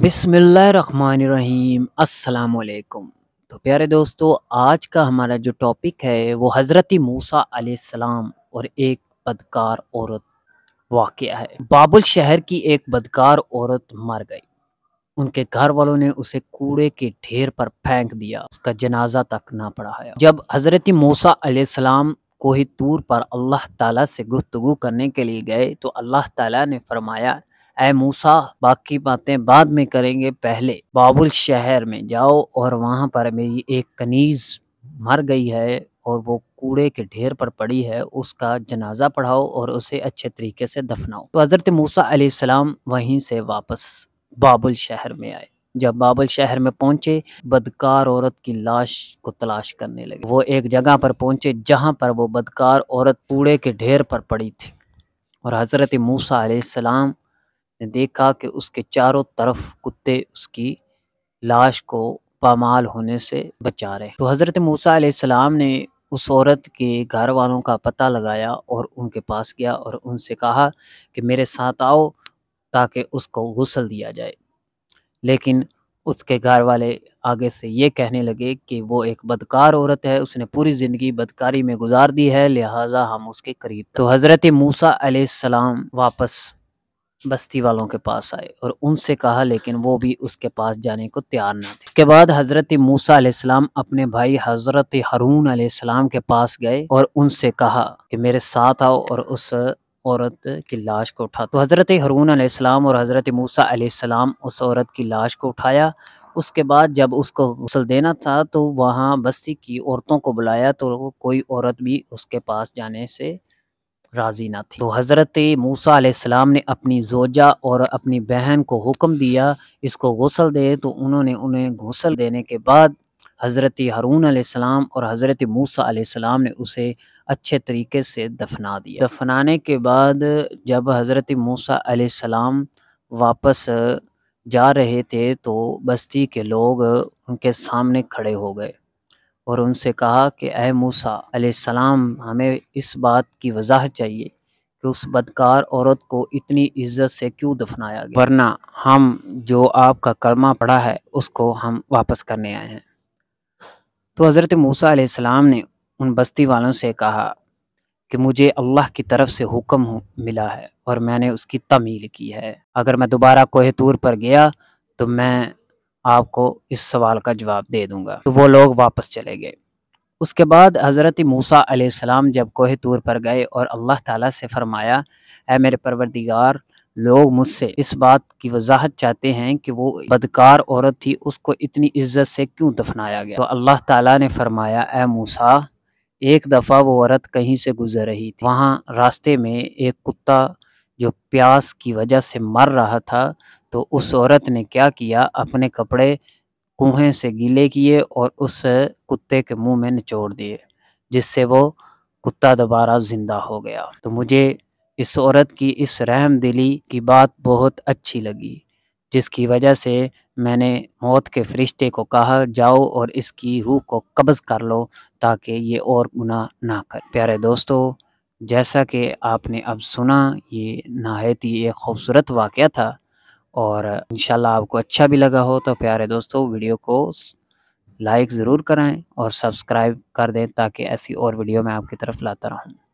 बिसमीम् तो प्यारे दोस्तों आज का हमारा जो टॉपिक है वो हज़रत मूसा सलाम और एक बदकार औरत वाक़ है बाबुल शहर की एक बदकार औरत मर गई उनके घर वालों ने उसे कूड़े के ढेर पर फेंक दिया उसका जनाजा तक ना पढ़ाया जब हज़रत मूसा सलाम कोहितूर तूर पर अल्लाह ताला से गुफ्तगु करने के लिए गए तो अल्लाह ताला ने फरमाया ए मूसा बाकी बातें बाद में करेंगे पहले बाबुल शहर में जाओ और वहाँ पर मेरी एक कनीज़ मर गई है और वो कूड़े के ढेर पर पड़ी है उसका जनाजा पढ़ाओ और उसे अच्छे तरीके से दफनाओ तो हज़रत मूसा सलाम वहीं से वापस बाबुल शहर में आए जब बाबुल शहर में पहुंचे बदकार औरत की लाश को तलाश करने लगे वो एक जगह पर पहुंचे जहां पर वो बदकार औरत कूड़े के ढेर पर पड़ी थी और हज़रत मूसा अलैहिस्सलाम ने देखा कि उसके चारों तरफ कुत्ते उसकी लाश को पामाल होने से बचा रहे तो हज़रत मूसा सलाम ने उस औरत के घर वालों का पता लगाया और उनके पास गया और उनसे कहा कि मेरे साथ आओ ताकि उसको गुसल दिया जाए लेकिन उसके घर वाले आगे से ये कहने लगे कि वो एक बदकार औरत है उसने पूरी ज़िंदगी बदकारी में गुजार दी है लिहाजा हम उसके करीब तो हज़रत मूसा सलाम वापस बस्ती वालों के पास आए और उनसे कहा लेकिन वो भी उसके पास जाने को तैयार ना थे इसके बाद हज़रत मूसा अलैहिस्सलाम अपने भाई हज़रत हरून अलैहिस्सलाम के पास गए और उनसे कहा कि मेरे साथ आओ और उस औरत की लाश को उठा तो हज़रत हरून आसमाम और हज़रत मूसा आलाम उस औरत की लाश को उठाया उसके बाद जब उसको गसल देना था तो वहाँ बस्ती की औरतों को बुलाया तो कोई औरत भी उसके पास जाने से राज़ी ना थी तो हज़रत मूसा आसमाम ने अपनी जोजा और अपनी बहन को हुक्म दिया इसको गौसल दे तो उन्होंने उन्हें गौसल देने के बाद हज़रत हरून आसमाम और हज़रत मूसा आसमाम ने उसे अच्छे तरीके से दफना दिया दफनाने के बाद जब हज़रत मूसा आसमाम वापस जा रहे थे तो बस्ती के लोग उनके सामने खड़े हो गए और उनसे कहा कि अः मूसा सलाम हमें इस बात की वजाह चाहिए कि उस बदकार औरत को इतनी इज्जत से क्यों दफनाया गया वरना हम जो आपका कलमा पड़ा है उसको हम वापस करने आए हैं तो हज़रत मूसा सलाम ने उन बस्ती वालों से कहा कि मुझे अल्लाह की तरफ से हुक्म मिला है और मैंने उसकी तमील की है अगर मैं दोबारा कोहतूर पर गया तो मैं आपको इस सवाल का जवाब दे दूंगा तो वो लोग वापस चले गए उसके बाद हज़रत मूसा सलाम जब कोहे तूर पर गए और अल्लाह ताला से फरमाया मेरे परवरदिगार लोग मुझसे इस बात की वजाहत चाहते हैं कि वो बदकार औरत थी उसको इतनी इज्जत से क्यों दफनाया गया तो अल्लाह ताला ने फरमाया ए मूसा एक दफ़ा वो औरत कहीं से गुजर रही थी वहाँ रास्ते में एक कुत्ता जो प्यास की वजह से मर रहा था तो उस औरत ने क्या किया अपने कपड़े कुएँ से गीले किए और उस कुत्ते के मुंह में निचोड़ दिए जिससे वो कुत्ता दोबारा ज़िंदा हो गया तो मुझे इस औरत की इस रहम दिली की बात बहुत अच्छी लगी जिसकी वजह से मैंने मौत के फरिश्ते को कहा जाओ और इसकी रूह को कब्ज़ कर लो ताकि ये और गुनाह ना कर प्यारे दोस्तों जैसा कि आपने अब सुना ये नहायत ही एक खूबसूरत वाक़ था और इन आपको अच्छा भी लगा हो तो प्यारे दोस्तों वीडियो को लाइक ज़रूर कराएं और सब्सक्राइब कर दें ताकि ऐसी और वीडियो मैं आपकी तरफ लाता रहूँ